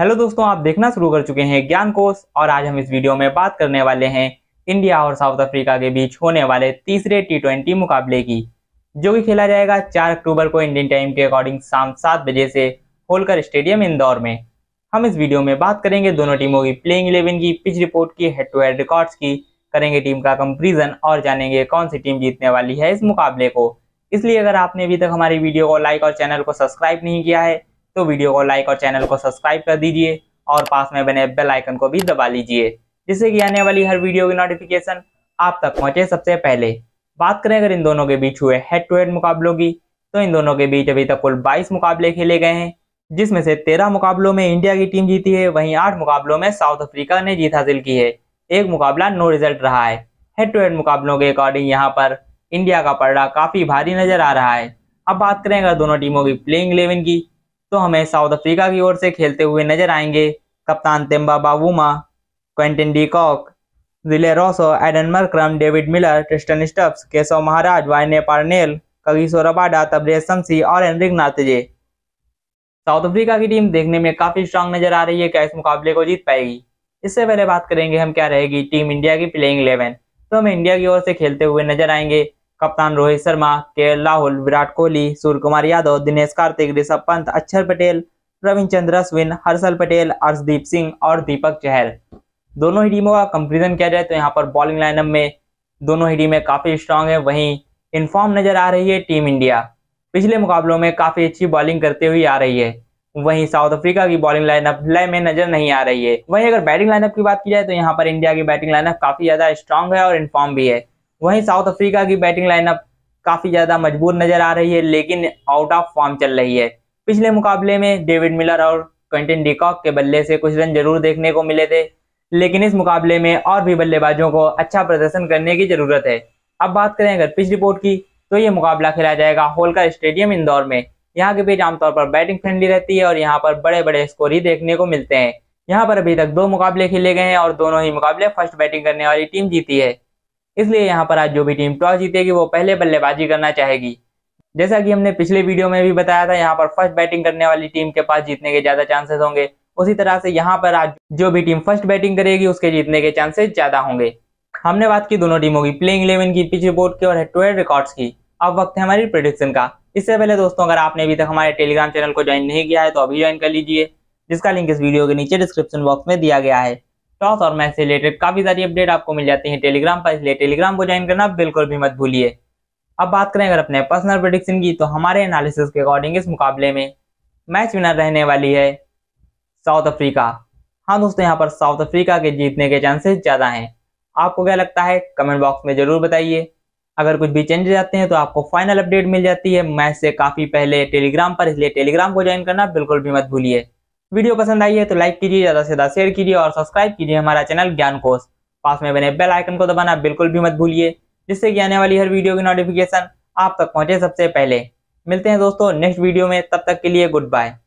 hello दोस्तों आप देखना शुरू कर चुके हैं ज्ञान कोश और आज हम इस वीडियो में बात करने वाले हैं इंडिया और साउथ अफ्रीका के बीच होने वाले तीसरे टी मुकाबले की जो कि खेला जाएगा 4 अक्टूबर को इंडियन टाइम के अकॉर्डिंग शाम सात बजे से होलकर स्टेडियम इंदौर में हम इस वीडियो में बात करेंगे दोनों टीमों की प्लेइंग इलेवन की पिच रिपोर्ट की हेड टू हेड रिकॉर्ड्स की करेंगे टीम का कंपेरिजन और जानेंगे कौन सी टीम जीतने वाली है इस मुकाबले को इसलिए अगर आपने अभी तक हमारी वीडियो को लाइक और चैनल को सब्सक्राइब नहीं किया है तो वीडियो को लाइक और चैनल को सब्सक्राइब कर दीजिए और पास में बने बेल आइकन को भी दबा लीजिए जिससे कि आने वाली हर वीडियो की नोटिफिकेशन आप तक पहुंचे सबसे पहले बात करें अगर इन दोनों के बीच हुए हेड टू हेड मुकाबलों की तो इन दोनों के बीच अभी तक कुल 22 मुकाबले खेले गए हैं जिसमें से 13 मुकाबलों में इंडिया की टीम जीती है वहीं 8 मुकाबलों में साउथ अफ्रीका ने जीत हासिल की है एक मुकाबला नो रिजल्ट रहा है हेड टू हेड मुकाबलों के अकॉर्डिंग यहाँ पर इंडिया का पर्डा काफी भारी नजर आ रहा है अब बात करें अगर दोनों टीमों की प्लेइंग इलेवन की तो हमें साउथ अफ्रीका की ओर से खेलते हुए नजर आएंगे कप्तान Temba Bavuma Quinton de Kock Rilee Rossouw Aiden Markram David Miller Tristan Stubbs Keshav Maharaj Wayne Parnell Kagiso Rabada Tabraiz Shamsi और एनरिक नातेजे साउथ अफ्रीका की टीम देखने में काफी स्ट्रांग नजर आ रही है क्या इस मुकाबले को जीत पाएगी इससे पहले बात करेंगे हम क्या रहेगी टीम इंडिया की प्लेइंग इलेवन तो हम इंडिया की ओर से खेलते हुए नजर आएंगे कप्तान रोहित शर्मा के राहुल विराट कोहली सूर्य कुमार यादव दिनेश कार्तिक ऋषभ पंत अक्षर पटेल चंद्र अश्विन हर्षल पटेल अर्षदीप सिंह और दीपक चहल दोनों ही टीमों का कंपेरिजन किया जाए तो यहाँ पर बॉलिंग लाइनअप में दोनों ही टीमें काफ़ी स्ट्रांग है वहीं इनफॉर्म नजर आ रही है टीम इंडिया पिछले मुकाबलों में काफ़ी अच्छी बॉलिंग करते हुए आ रही है वहीं साउथ अफ्रीका की बॉलिंग लाइनअप लय में नजर नहीं आ रही है वहीं अगर बैटिंग लाइनअप की बात की जाए तो यहाँ पर इंडिया की बैटिंग लाइनअप काफ़ी ज़्यादा स्ट्रांग है और इनफॉर्म भी है वहीं साउथ अफ्रीका की बैटिंग लाइनअप काफी ज्यादा मजबूर नजर आ रही है लेकिन आउट ऑफ फॉर्म चल रही है पिछले मुकाबले में डेविड मिलर और क्वेंटिन डिकॉक के बल्ले से कुछ रन जरूर देखने को मिले थे लेकिन इस मुकाबले में और भी बल्लेबाजों को अच्छा प्रदर्शन करने की जरूरत है अब बात करें अगर पिच रिपोर्ट की तो ये मुकाबला खेला जाएगा होलकर स्टेडियम इंदौर में यहाँ की पिच आमतौर पर बैटिंग फ्रेंडली रहती है और यहाँ पर बड़े बड़े स्कोर ही देखने को मिलते हैं यहाँ पर अभी तक दो मुकाबले खेले गए हैं और दोनों ही मुकाबले फर्स्ट बैटिंग करने वाली टीम जीती है इसलिए यहाँ पर आज जो भी टीम टॉस जीतेगी वो पहले बल्लेबाजी करना चाहेगी जैसा कि हमने पिछले वीडियो में भी बताया था यहाँ पर फर्स्ट बैटिंग करने वाली टीम के पास जीतने के ज्यादा चांसेस होंगे उसी तरह से यहाँ पर आज जो भी टीम फर्स्ट बैटिंग करेगी उसके जीतने के चांसेस ज्यादा होंगे हमने बात की दोनों टीमों की प्लेइंग इलेवन की पिच रिपोर्ट की और हेड टू हेड रिकॉर्ड्स की अब वक्त है हमारी प्रोडिक्शन का इससे पहले दोस्तों अगर आपने अभी तक हमारे टेलीग्राम चैनल को ज्वाइन नहीं किया है तो अभी ज्वाइन कर लीजिए जिसका लिंक इस वीडियो के नीचे डिस्क्रिप्शन बॉक्स में दिया गया है टॉस और मैच से रिलेटेड काफी सारी अपडेट आपको मिल जाती है टेलीग्राम पर इसलिए टेलीग्राम को ज्वाइन करना बिल्कुल भी मत भूलिए अब बात करें अगर अपने पर्सनल प्रोडिक्शन की तो हमारे एनालिसिस के अकॉर्डिंग इस मुकाबले में मैच विनर रहने वाली है साउथ अफ्रीका हाँ दोस्तों यहाँ पर साउथ अफ्रीका के जीतने के चांसेस ज़्यादा हैं आपको क्या लगता है कमेंट बॉक्स में ज़रूर बताइए अगर कुछ भी चेंजेस आते हैं तो आपको फाइनल अपडेट मिल जाती है मैच से काफ़ी पहले टेलीग्राम पर इसलिए टेलीग्राम को ज्वाइन करना बिल्कुल भी मत भूलिए वीडियो पसंद आई है तो लाइक कीजिए ज़्यादा से ज़्यादा शेयर कीजिए और सब्सक्राइब कीजिए हमारा चैनल ज्ञान कोश पास में बने बेल आइकन को दबाना बिल्कुल भी मत भूलिए जिससे कि आने वाली हर वीडियो की नोटिफिकेशन आप तक पहुंचे सबसे पहले मिलते हैं दोस्तों नेक्स्ट वीडियो में तब तक के लिए गुड बाय